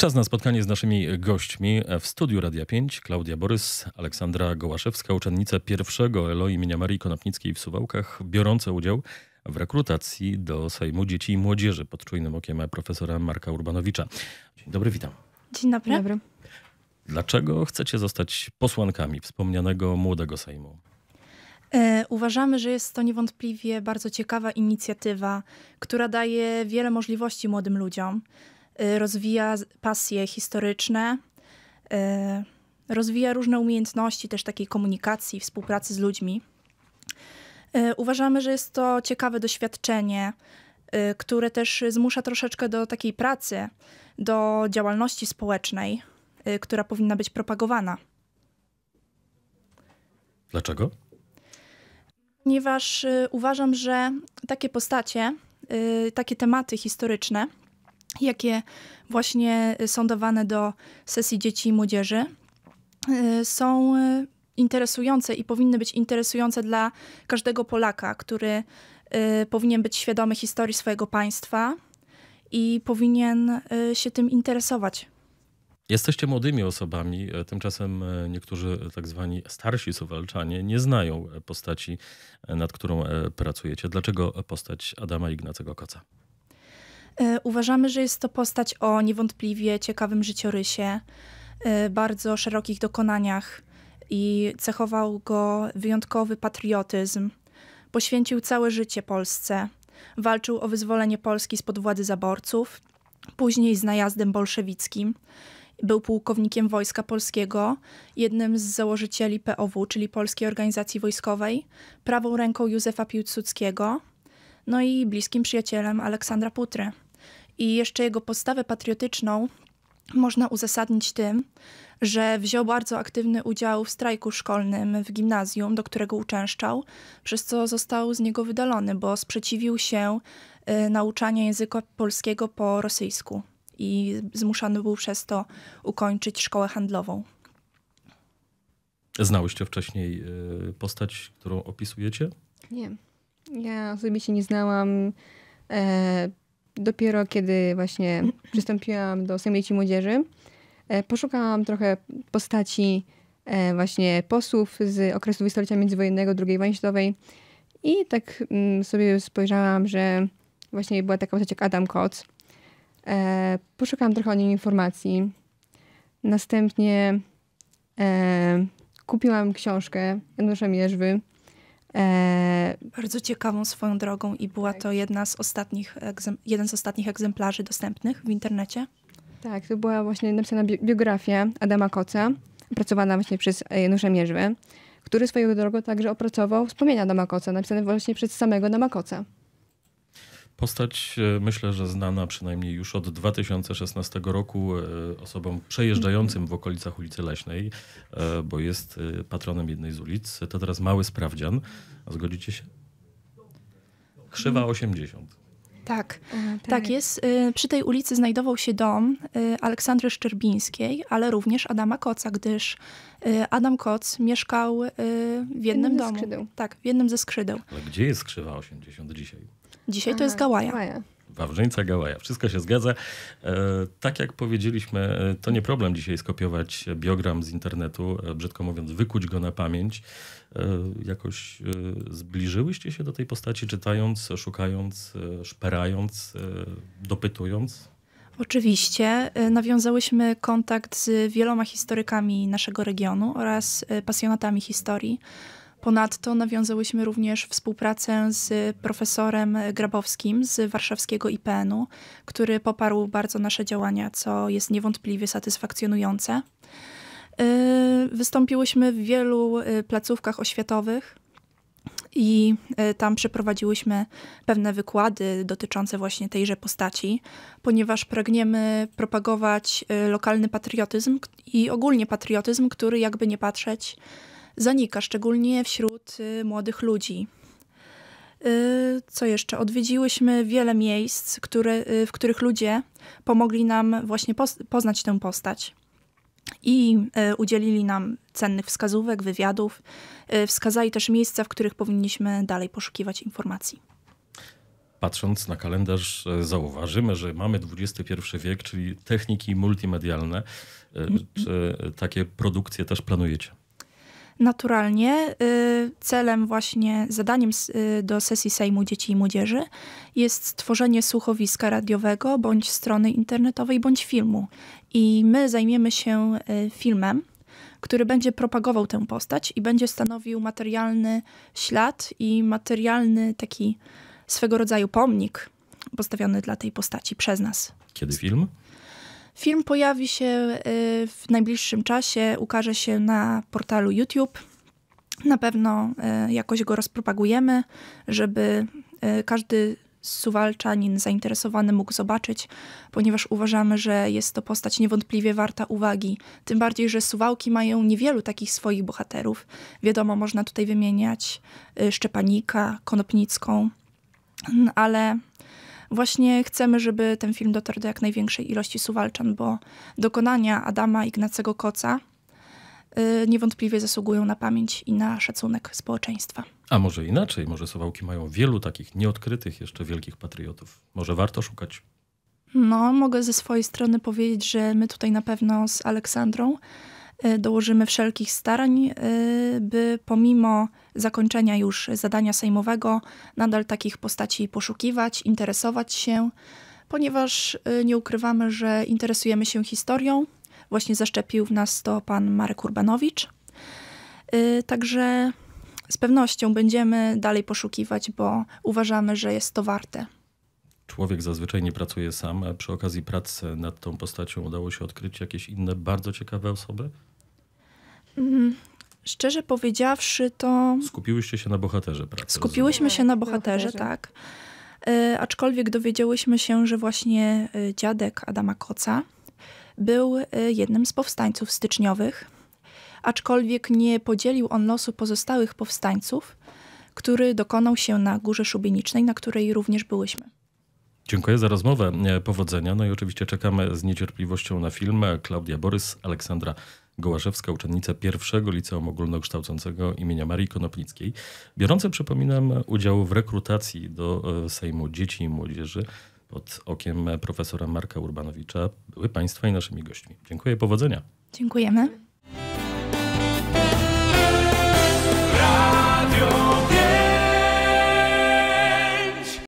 Czas na spotkanie z naszymi gośćmi w studiu Radia 5. Klaudia Borys, Aleksandra Gołaszewska, uczennice pierwszego ELO imienia Marii Konopnickiej w Suwałkach, biorące udział w rekrutacji do Sejmu Dzieci i Młodzieży pod czujnym okiem profesora Marka Urbanowicza. Dzień dobry, witam. Dzień dobry. Dzień dobry. Dlaczego chcecie zostać posłankami wspomnianego młodego Sejmu? E, uważamy, że jest to niewątpliwie bardzo ciekawa inicjatywa, która daje wiele możliwości młodym ludziom. Y, rozwija pasje historyczne, y, rozwija różne umiejętności też takiej komunikacji, współpracy z ludźmi. Y, uważamy, że jest to ciekawe doświadczenie, które też zmusza troszeczkę do takiej pracy, do działalności społecznej, która powinna być propagowana. Dlaczego? Ponieważ uważam, że takie postacie, takie tematy historyczne jakie właśnie y, są dawane do sesji dzieci i młodzieży, y, są y, interesujące i powinny być interesujące dla każdego Polaka, który powinien być świadomy historii swojego państwa i powinien się tym interesować. Jesteście młodymi osobami, tymczasem e, niektórzy tak zwani starsi suwalczanie nie znają e, postaci, e, nad którą pracujecie. Dlaczego postać Adama Ignacego Koca? E, uważamy, że jest to postać o niewątpliwie ciekawym życiorysie, e, bardzo szerokich dokonaniach i cechował go wyjątkowy patriotyzm. Poświęcił całe życie Polsce. Walczył o wyzwolenie Polski spod władzy zaborców, później z najazdem bolszewickim. Był pułkownikiem Wojska Polskiego, jednym z założycieli POW, czyli Polskiej Organizacji Wojskowej, prawą ręką Józefa Piłsudskiego, no i bliskim przyjacielem Aleksandra Putry. I jeszcze jego postawę patriotyczną można uzasadnić tym, że wziął bardzo aktywny udział w strajku szkolnym w gimnazjum, do którego uczęszczał, przez co został z niego wydalony, bo sprzeciwił się y, nauczaniu języka polskiego po rosyjsku i zmuszany był przez to ukończyć szkołę handlową. Znałyście wcześniej y, postać, którą opisujecie? Nie. Ja sobie się nie znałam. E, dopiero kiedy właśnie przystąpiłam do Sejmieci Młodzieży, e, poszukałam trochę postaci e, właśnie posłów z okresu wystolicia międzywojennego, II wojny światowej i tak mm, sobie spojrzałam, że właśnie była taka postać jak Adam Koc. E, poszukałam trochę o nim informacji. Następnie kupiłam książkę Janusza Mierzwy, E... Bardzo ciekawą swoją drogą i była tak. to jedna z ostatnich, jeden z ostatnich egzemplarzy dostępnych w internecie. Tak, to była właśnie napisana bi biografia Adama Koca, pracowana właśnie przez e, Janusza Mierzwy, który swoją drogą także opracował wspomnienia Adama Koca, napisane właśnie przez samego Adama Koca. Postać e, myślę, że znana przynajmniej już od 2016 roku e, osobom przejeżdżającym w okolicach ulicy Leśnej, e, bo jest patronem jednej z ulic. To teraz mały sprawdzian. zgodzicie się? Krzywa 80. Tak, tak, jest. Przy tej ulicy znajdował się dom Aleksandry Szczerbińskiej, ale również Adama Koca, gdyż Adam Koc mieszkał w jednym, jednym domu. Tak, w jednym ze skrzydeł. Ale gdzie jest skrzywa 80 dzisiaj? Dzisiaj Aha, to jest gałaja. gałaja. Wawrzyńca Gałaja. Wszystko się zgadza. E, tak jak powiedzieliśmy, e, to nie problem dzisiaj skopiować biogram z internetu, e, brzydko mówiąc, wykuć go na pamięć. E, jakoś e, zbliżyłyście się do tej postaci, czytając, szukając, e, szperając, dopytując? Oczywiście. Nawiązałyśmy kontakt z wieloma historykami naszego regionu oraz pasjonatami historii. Ponadto nawiązałyśmy również współpracę z profesorem Grabowskim z warszawskiego IPN-u, który poparł bardzo nasze działania, co jest niewątpliwie satysfakcjonujące. Y, wystąpiłyśmy w wielu y, placówkach oświatowych, i y, tam przeprowadziłyśmy pewne wykłady dotyczące właśnie tejże postaci, ponieważ pragniemy propagować lokalny patriotyzm i ogólnie patriotyzm, który jakby nie patrzeć zanika, szczególnie wśród y, młodych ludzi. Y, co jeszcze? Odwiedziłyśmy wiele miejsc, które, y, w których ludzie pomogli nam właśnie poznać tę postać i udzielili nam cennych wskazówek, wywiadów. Wskazali też miejsca, w których powinniśmy dalej poszukiwać informacji. Patrząc na kalendarz, e, zauważymy, że mamy XXI wiek, czyli techniki multimedialne. E, mhm. Czy e, takie produkcje też planujecie? naturalnie y, celem właśnie, zadaniem y, do sesji Sejmu Dzieci i Młodzieży jest stworzenie słuchowiska radiowego, bądź strony internetowej, bądź filmu. I my zajmiemy się y, filmem, który będzie propagował tę postać i będzie stanowił materialny ślad i materialny taki swego rodzaju pomnik postawiony dla tej postaci przez nas. Kiedy film? Film pojawi się y, w najbliższym czasie, ukaże się na portalu YouTube. Na pewno y, jakoś go rozpropagujemy, żeby y, każdy suwalczanin zainteresowany mógł zobaczyć, ponieważ uważamy, że jest to postać niewątpliwie warta uwagi. Tym bardziej, że suwałki mają niewielu takich swoich bohaterów. Wiadomo, można tutaj wymieniać Szczepanika, Konopnicką, ale Właśnie chcemy, żeby ten film dotarł do jak największej ilości suwalczan, bo dokonania Adama Ignacego Koca y, niewątpliwie zasługują na pamięć i na szacunek społeczeństwa. A może inaczej, może Suwałki mają wielu takich nieodkrytych jeszcze wielkich patriotów. Może warto szukać? No, mogę ze swojej strony powiedzieć, że my tutaj na pewno z Aleksandrą Y, dołożymy wszelkich starań, y, by pomimo zakończenia już zadania sejmowego nadal takich postaci poszukiwać, interesować się, ponieważ y, nie ukrywamy, że interesujemy się historią. Właśnie zaszczepił w nas to pan Marek Urbanowicz. Także z pewnością będziemy dalej poszukiwać, bo uważamy, że jest to warte. Człowiek zazwyczaj nie pracuje sam. Przy okazji pracy nad tą postacią udało się odkryć jakieś inne bardzo ciekawe osoby? Mhm. szczerze powiedziawszy, to. Skupiłyście się na bohaterze, prawda? Skupiłyśmy się na bohaterze, tak. E, aczkolwiek dowiedziałyśmy się, że właśnie e, dziadek Adama Koca był e, jednym z powstańców styczniowych, aczkolwiek nie podzielił on losu pozostałych powstańców, który dokonał się na Górze Szubienicznej, na której również byłyśmy. Dziękuję za rozmowę, e, powodzenia. No i oczywiście czekamy z niecierpliwością na film. Klaudia Borys, Aleksandra Gołaszewska, uczennica pierwszego liceum ogólnokształcącego imienia Marii Konopnickiej, biorące, przypominam, udział w rekrutacji do e, Sejmu Dzieci i Młodzieży pod okiem profesora Marka Urbanowicza, były Państwa i naszymi gośćmi. Dziękuję, powodzenia. Dziękujemy.